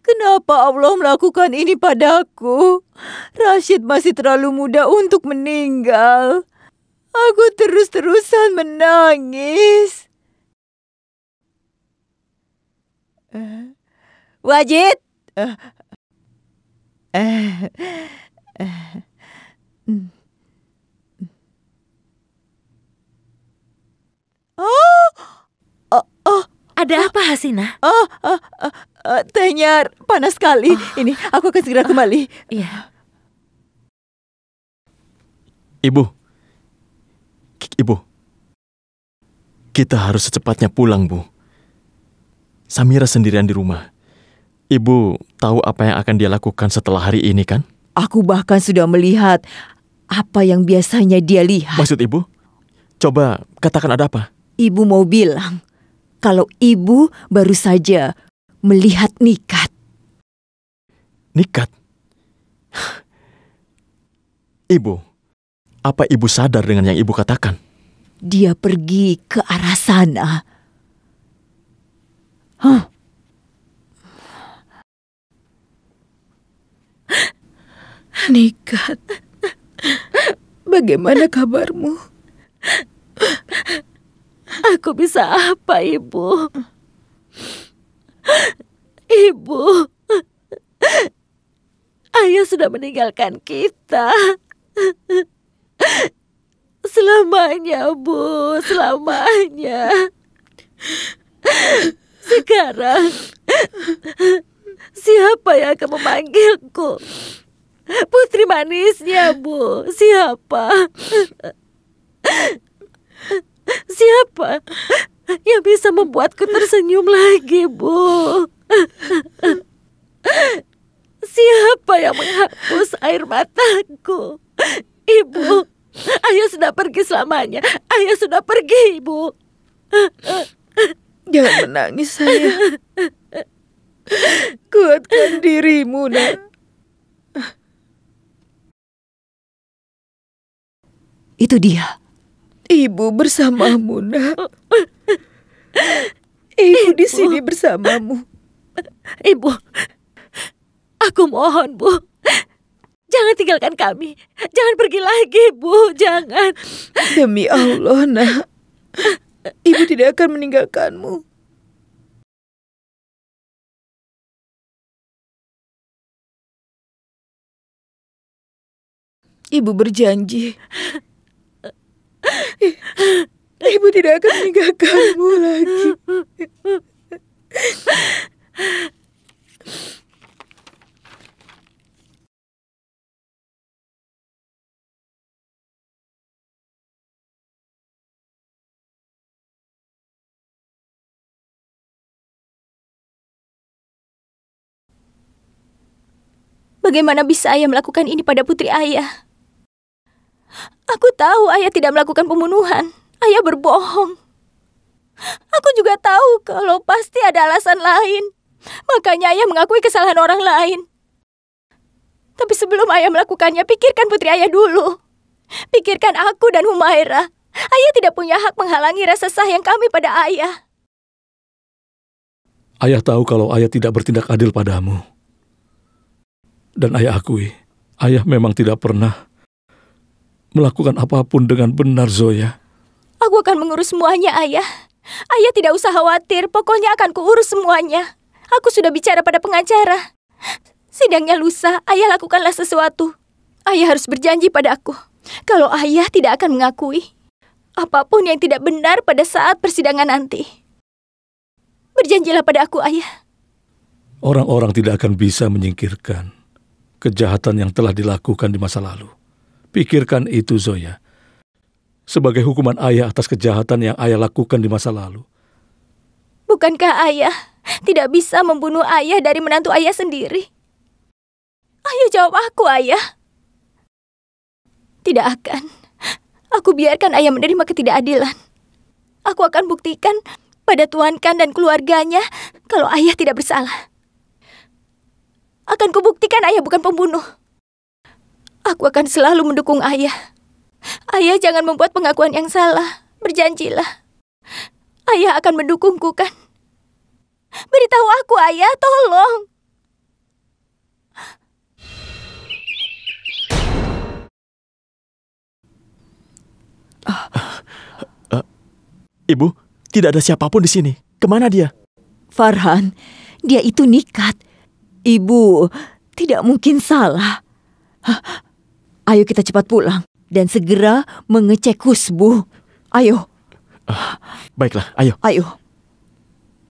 Kenapa Allah melakukan ini padaku? Rashid masih terlalu muda untuk meninggal. Aku terus-terusan menangis. Uh, Wajid! Uh, uh, uh, mm. Oh! Ada oh. apa, Hasina? Oh, oh, oh, oh Tenyar, panas sekali. Oh. Ini, aku akan segera kembali. Oh, iya. Ibu. Ibu. Kita harus secepatnya pulang, Bu. Samira sendirian di rumah. Ibu tahu apa yang akan dia lakukan setelah hari ini kan? Aku bahkan sudah melihat apa yang biasanya dia lihat. Maksud ibu? Coba katakan ada apa? Ibu mau bilang, kalau ibu baru saja melihat Nikat. Nikat? Ibu, apa ibu sadar dengan yang ibu katakan? Dia pergi ke arah sana. Huh. Nikat, bagaimana kabarmu? Aku bisa apa, Ibu? Ibu, ayah sudah meninggalkan kita. Selamanya, Bu, selamanya. Sekarang, siapa yang akan memanggilku? Putri manisnya, Bu. Siapa? Siapa yang bisa membuatku tersenyum lagi, Bu? Siapa yang menghapus air mataku? Ibu, ayah sudah pergi selamanya. Ayah sudah pergi, Ibu. Jangan menangis, saya. Kuatkan dirimu, nak. Itu dia Ibu bersamamu, Nak. Ibu, Ibu. di sini bersamamu. Ibu, aku mohon, Bu. Jangan tinggalkan kami. Jangan pergi lagi, Bu. Jangan. Demi Allah, Nak. Ibu tidak akan meninggalkanmu. Ibu berjanji Ibu tidak akan meninggalkanmu lagi. Bagaimana bisa ayah melakukan ini pada putri ayah? Aku tahu ayah tidak melakukan pembunuhan. Ayah berbohong. Aku juga tahu kalau pasti ada alasan lain. Makanya ayah mengakui kesalahan orang lain. Tapi sebelum ayah melakukannya, pikirkan putri ayah dulu. Pikirkan aku dan Humaira. Ayah tidak punya hak menghalangi rasa sayang kami pada ayah. Ayah tahu kalau ayah tidak bertindak adil padamu. Dan ayah akui, ayah memang tidak pernah melakukan apapun dengan benar, Zoya. Aku akan mengurus semuanya, Ayah. Ayah tidak usah khawatir, pokoknya akan kuurus semuanya. Aku sudah bicara pada pengacara. Sidangnya lusa, Ayah lakukanlah sesuatu. Ayah harus berjanji pada aku. Kalau Ayah tidak akan mengakui apapun yang tidak benar pada saat persidangan nanti. Berjanjilah pada aku, Ayah. Orang-orang tidak akan bisa menyingkirkan kejahatan yang telah dilakukan di masa lalu. Pikirkan itu, Zoya. Sebagai hukuman ayah atas kejahatan yang ayah lakukan di masa lalu. Bukankah ayah tidak bisa membunuh ayah dari menantu ayah sendiri? Ayo jawab aku, ayah. Tidak akan. Aku biarkan ayah menerima ketidakadilan. Aku akan buktikan pada Tuhan dan keluarganya kalau ayah tidak bersalah. Akan kubuktikan ayah bukan pembunuh. Aku akan selalu mendukung ayah. Ayah jangan membuat pengakuan yang salah. Berjanjilah. Ayah akan mendukungku, kan? Beritahu aku, ayah. Tolong. Ah. Ah. Ibu, tidak ada siapapun di sini. Kemana dia? Farhan, dia itu nikat. Ibu, tidak mungkin salah. Ayo kita cepat pulang dan segera mengecek kusbu. Ayo. Uh, baiklah, ayo. Ayo.